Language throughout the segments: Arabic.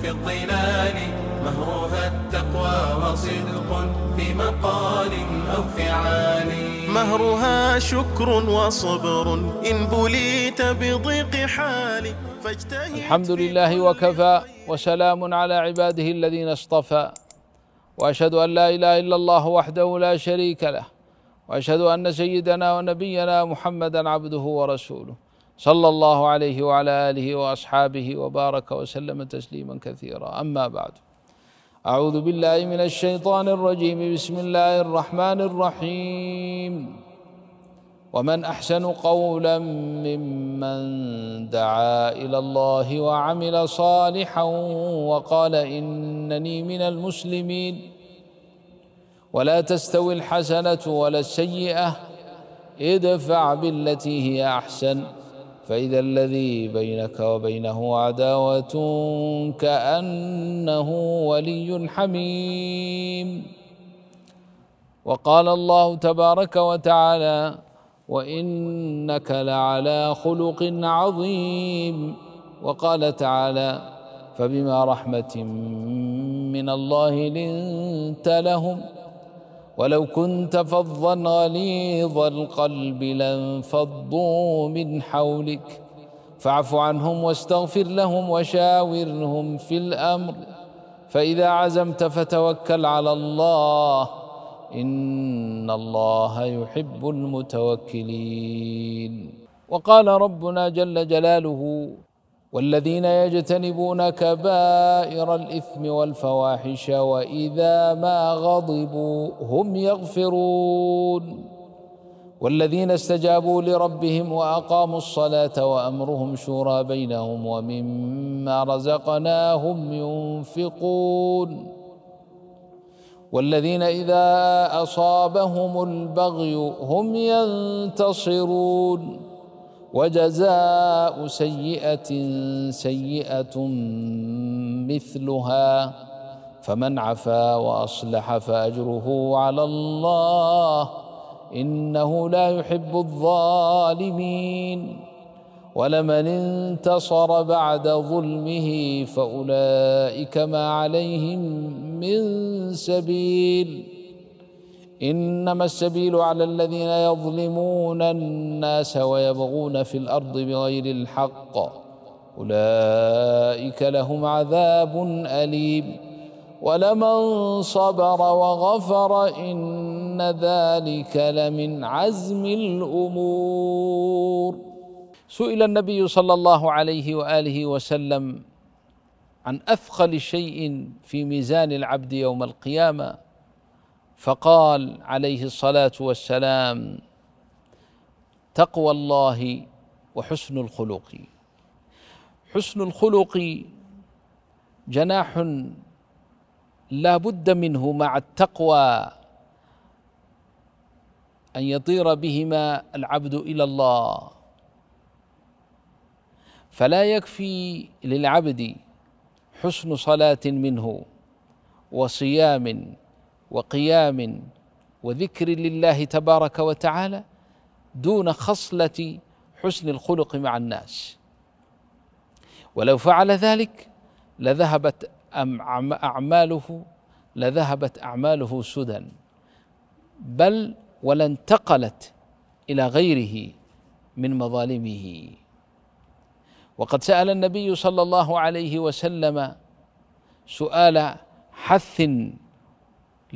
في الظلال مهرها التقوى وصدق في مقال أو فعال مهرها شكر وصبر إن بليت بضيق حالي فاجتهد الحمد لله وكفى وسلام على عباده الذين اصطفى وأشهد أن لا إله إلا الله وحده لا شريك له وأشهد أن سيدنا ونبينا محمدا عبده ورسوله صلى الله عليه وعلى اله واصحابه وبارك وسلم تسليما كثيرا اما بعد اعوذ بالله من الشيطان الرجيم بسم الله الرحمن الرحيم ومن احسن قولا ممن دعا الى الله وعمل صالحا وقال انني من المسلمين ولا تستوي الحسنه ولا السيئه ادفع بالتي هي احسن فإذا الذي بينك وبينه عداوة كأنه ولي حميم وقال الله تبارك وتعالى وإنك لعلى خلق عظيم وقال تعالى فبما رحمة من الله لنت لهم ولو كنت فظا غليظ القلب لانفضوا من حولك فاعف عنهم واستغفر لهم وشاورهم في الامر فاذا عزمت فتوكل على الله ان الله يحب المتوكلين وقال ربنا جل جلاله والذين يجتنبون كبائر الإثم والفواحش وإذا ما غضبوا هم يغفرون والذين استجابوا لربهم وأقاموا الصلاة وأمرهم شورى بينهم ومما رزقناهم ينفقون والذين إذا أصابهم البغي هم ينتصرون وجزاء سيئه سيئه مثلها فمن عفا واصلح فاجره على الله انه لا يحب الظالمين ولمن انتصر بعد ظلمه فاولئك ما عليهم من سبيل انما السبيل على الذين يظلمون الناس ويبغون في الارض بغير الحق اولئك لهم عذاب اليم ولمن صبر وغفر ان ذلك لمن عزم الامور سئل النبي صلى الله عليه واله وسلم عن اثقل شيء في ميزان العبد يوم القيامه فقال عليه الصلاه والسلام تقوى الله وحسن الخلق حسن الخلق جناح لا بد منه مع التقوى ان يطير بهما العبد الى الله فلا يكفي للعبد حسن صلاه منه وصيام وقيام وذكر لله تبارك وتعالى دون خصله حسن الخلق مع الناس ولو فعل ذلك لذهبت اعماله لذهبت اعماله سدى بل ولانتقلت الى غيره من مظالمه وقد سال النبي صلى الله عليه وسلم سؤال حث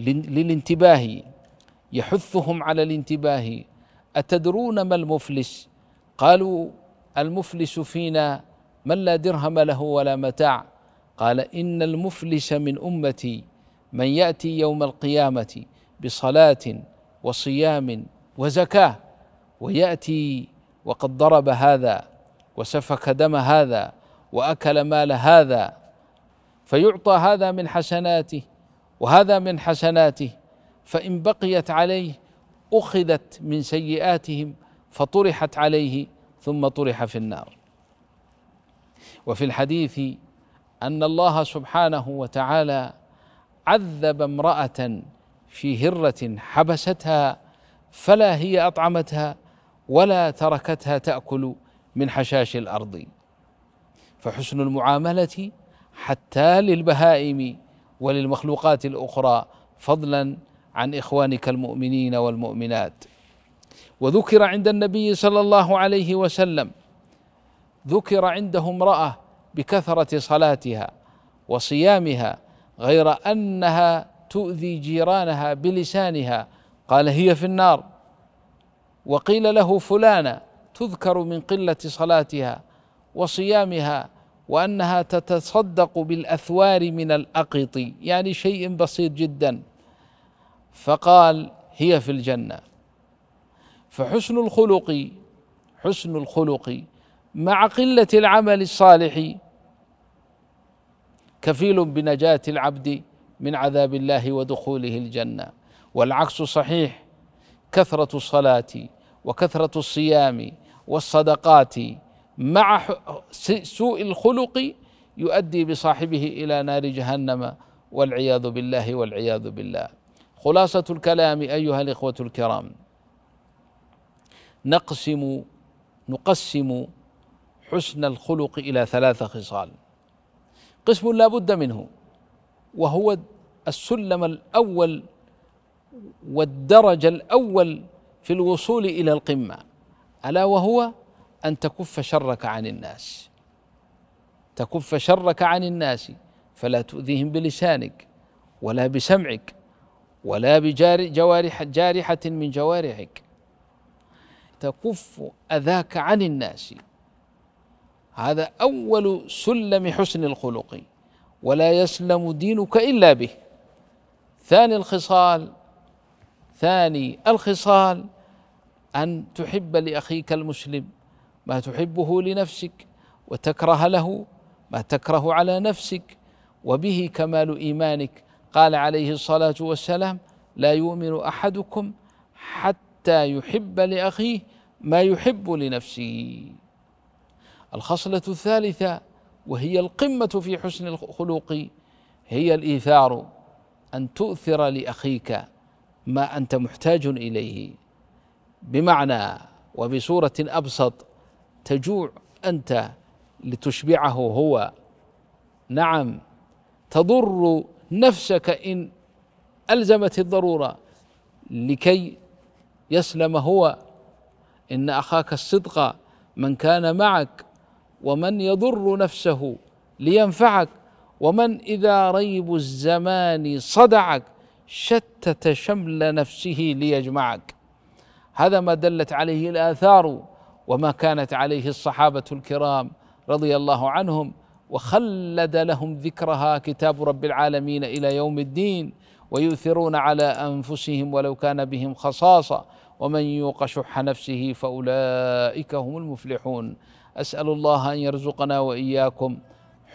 للانتباه يحثهم على الانتباه أتدرون ما المفلس قالوا المفلس فينا من لا درهم له ولا متاع قال إن المفلس من أمتي من يأتي يوم القيامة بصلاة وصيام وزكاة ويأتي وقد ضرب هذا وسفك دم هذا واكل مال هذا فيعطى هذا من حسناته وهذا من حسناته فان بقيت عليه اخذت من سيئاتهم فطرحت عليه ثم طرح في النار وفي الحديث ان الله سبحانه وتعالى عذب امراه في هره حبستها فلا هي اطعمتها ولا تركتها تاكل من حشاش الارض فحسن المعامله حتى للبهائم وللمخلوقات الاخرى فضلا عن اخوانك المؤمنين والمؤمنات وذكر عند النبي صلى الله عليه وسلم ذكر عنده امراه بكثره صلاتها وصيامها غير انها تؤذي جيرانها بلسانها قال هي في النار وقيل له فلانه تذكر من قله صلاتها وصيامها وأنها تتصدق بالأثوار من الأقط يعني شيء بسيط جدا فقال هي في الجنة فحسن الخلق حسن الخلق مع قلة العمل الصالح كفيل بنجاة العبد من عذاب الله ودخوله الجنة والعكس صحيح كثرة الصلاة وكثرة الصيام والصدقات مع سوء الخلق يؤدي بصاحبه الى نار جهنم والعياذ بالله والعياذ بالله خلاصه الكلام ايها الاخوه الكرام نقسم نقسم حسن الخلق الى ثلاث خصال قسم لا بد منه وهو السلم الاول والدرج الاول في الوصول الى القمه الا وهو أن تكف شرك عن الناس تكف شرك عن الناس فلا تؤذيهم بلسانك ولا بسمعك ولا بجوارح جارحة من جوارحك تكف أذاك عن الناس هذا أول سلم حسن الخلق ولا يسلم دينك إلا به ثاني الخصال ثاني الخصال أن تحب لأخيك المسلم ما تحبه لنفسك وتكره له ما تكره على نفسك وبه كمال ايمانك قال عليه الصلاه والسلام لا يؤمن احدكم حتى يحب لاخيه ما يحب لنفسه الخصله الثالثه وهي القمه في حسن الخلق هي الايثار ان تؤثر لاخيك ما انت محتاج اليه بمعنى وبصوره ابسط تجوع انت لتشبعه هو نعم تضر نفسك ان الزمت الضروره لكي يسلم هو ان اخاك الصدق من كان معك ومن يضر نفسه لينفعك ومن اذا ريب الزمان صدعك شتت شمل نفسه ليجمعك هذا ما دلت عليه الاثار وما كانت عليه الصحابه الكرام رضي الله عنهم وخلد لهم ذكرها كتاب رب العالمين الى يوم الدين ويؤثرون على انفسهم ولو كان بهم خصاصه ومن يوق شح نفسه فاولئك هم المفلحون اسال الله ان يرزقنا واياكم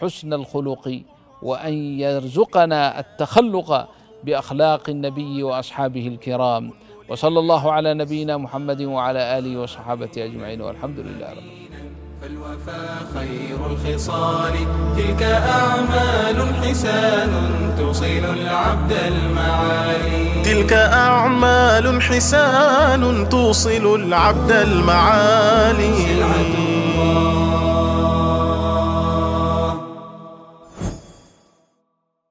حسن الخلق وان يرزقنا التخلق باخلاق النبي واصحابه الكرام وصلى الله على نبينا محمد وعلى آله وصحابته أجمعين والحمد لله رب فالوفاء خير الخصال تلك أعمال حسان تصل العبد المعالي تلك أعمال حسان توصل العبد المعالي